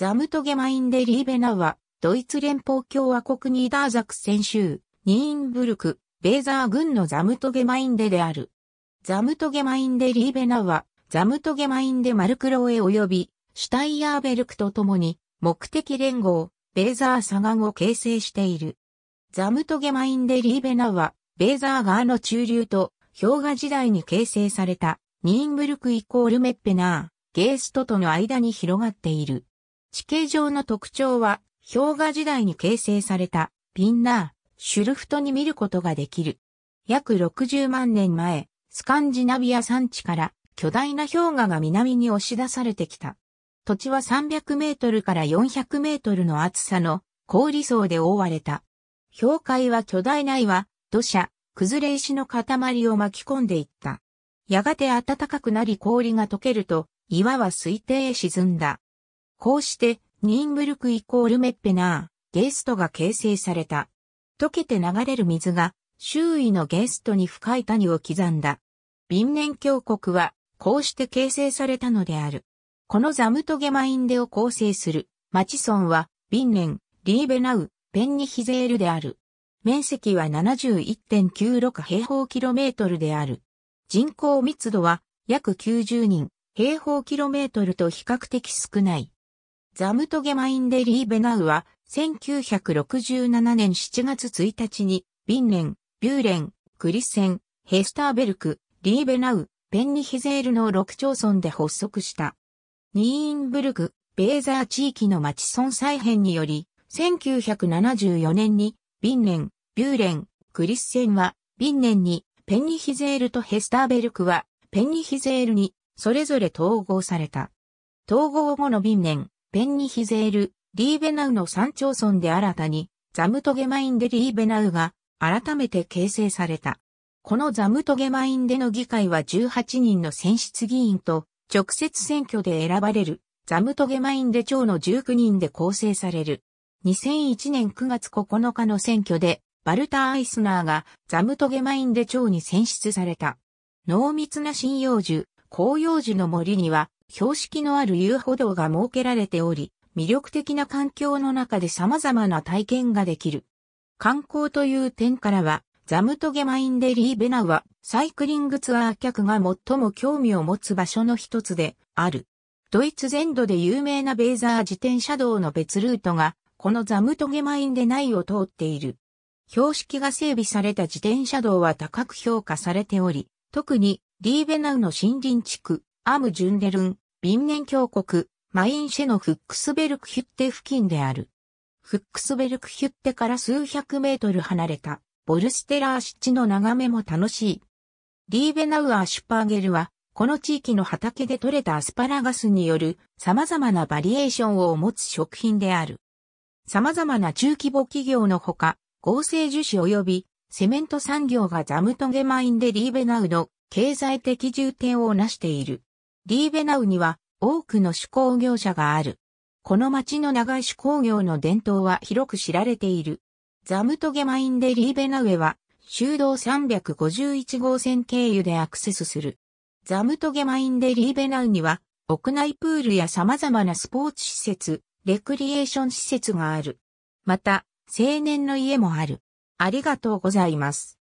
ザムトゲマインデ・リーベナウは、ドイツ連邦共和国ニーダーザク先州、ニーンブルク、ベーザー郡のザムトゲマインデである。ザムトゲマインデ・リーベナウは、ザムトゲマインデ・マルクロエ及び、シュタイヤーベルクと共に、目的連合、ベーザー左岸を形成している。ザムトゲマインデ・リーベナウは、ベーザー川の中流と、氷河時代に形成された、ニーンブルクイコールメッペナー、ゲーストとの間に広がっている。地形上の特徴は、氷河時代に形成された、ピンナー、シュルフトに見ることができる。約60万年前、スカンジナビア山地から巨大な氷河が南に押し出されてきた。土地は300メートルから400メートルの厚さの氷層で覆われた。氷海は巨大な岩、土砂、崩れ石の塊を巻き込んでいった。やがて暖かくなり氷が溶けると、岩は推定へ沈んだ。こうして、ニーンブルクイコールメッペナー、ゲーストが形成された。溶けて流れる水が、周囲のゲーストに深い谷を刻んだ。ビンネン峡谷は、こうして形成されたのである。このザムトゲマインデを構成する、マチソンは、ビンネン、リーベナウ、ペンニヒゼールである。面積は71.96平方キロメートルである。人口密度は約90人平方キロメートルと比較的少ない。ザムトゲマインデリーベナウは、1967年7月1日に、ビンレン、ビューレン、クリッセン、ヘスターベルク、リーベナウ、ペンニヒゼールの6町村で発足した。ニーンブルク、ベーザー地域の町村再編により、1974年に、ビンレン、ビューレン、クリッセンは、ビンレンに、ペンニヒゼールとヘスターベルクは、ペンニヒゼールに、それぞれ統合された。統合後のビンレン、ペンニヒゼール、リーベナウの3町村で新たに、ザムトゲマインデリーベナウが改めて形成された。このザムトゲマインでの議会は18人の選出議員と直接選挙で選ばれるザムトゲマインデ町の19人で構成される。2001年9月9日の選挙でバルター・アイスナーがザムトゲマインデ町に選出された。濃密な針葉樹、紅葉樹の森には標識のある遊歩道が設けられており、魅力的な環境の中で様々な体験ができる。観光という点からは、ザムトゲマインデリーベナはサイクリングツアー客が最も興味を持つ場所の一つである。ドイツ全土で有名なベーザー自転車道の別ルートが、このザムトゲマインで内を通っている。標識が整備された自転車道は高く評価されており、特にリーベナウの森林地区、アム・ジュンデルン、ビンネン峡谷、マインシェのフックスベルクヒュッテ付近である。フックスベルクヒュッテから数百メートル離れた、ボルステラー湿地の眺めも楽しい。リーベナウアー・シュパーゲルは、この地域の畑で採れたアスパラガスによる様々なバリエーションを持つ食品である。様々な中規模企業のほか、合成樹脂及びセメント産業がザムトゲマインでリーベナウの経済的重点を成している。リーベナウには多くの手工業者がある。この町の長い手工業の伝統は広く知られている。ザムトゲマインでリーベナウェは、修道351号線経由でアクセスする。ザムトゲマインでリーベナウには、屋内プールや様々なスポーツ施設、レクリエーション施設がある。また、青年の家もある。ありがとうございます。